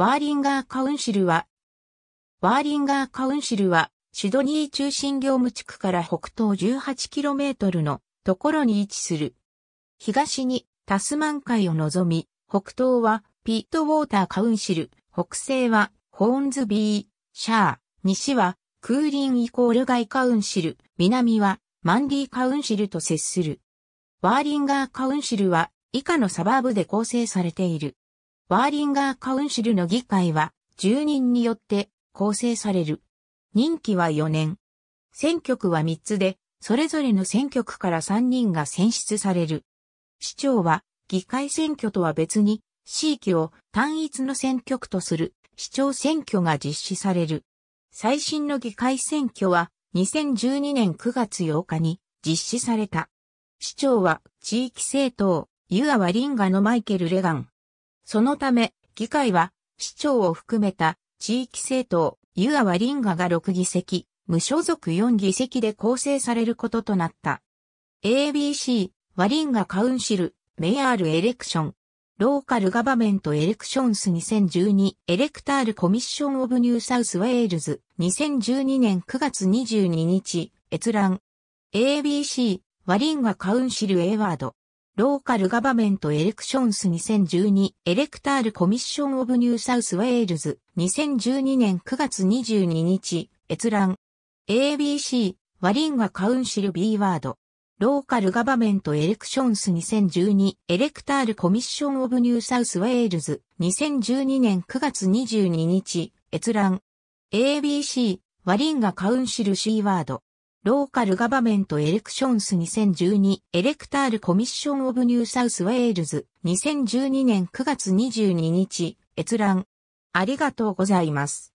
ワーリンガーカウンシルは、ワーリンガーカウンシルは、シドニー中心業務地区から北東 18km のところに位置する。東にタスマン海を望み、北東はピットウォーターカウンシル、北西はホーンズビー、シャー、西はクーリンイコール外カウンシル、南はマンディカウンシルと接する。ワーリンガーカウンシルは以下のサバーブで構成されている。ワーリンガーカウンシルの議会は10人によって構成される。任期は4年。選挙区は3つで、それぞれの選挙区から3人が選出される。市長は議会選挙とは別に、地域を単一の選挙区とする市長選挙が実施される。最新の議会選挙は2012年9月8日に実施された。市長は地域政党、ユア・ワリンガのマイケル・レガン。そのため、議会は、市長を含めた地域政党、ユアワリンガが6議席、無所属4議席で構成されることとなった。ABC、ワリンガカウンシル、メアールエレクション、ローカルガバメントエレクションス2012エレクタールコミッションオブニューサウスウェールズ2012年9月22日閲覧 ABC ワリンガカウンシルエワードローカルガバメントエレクションス2012エレクタールコミッションオブニューサウスウェールズ2012年9月22日閲覧 ABC ワリンガカウンシル B ワードローカルガバメントエレクションス2012エレクタールコミッションオブニューサウスウェールズ2012年9月22日閲覧 ABC ワリンガカウンシル C ワードローカルガバメントエレクションス2012エレクタールコミッションオブニューサウスウェールズ2012年9月22日閲覧ありがとうございます。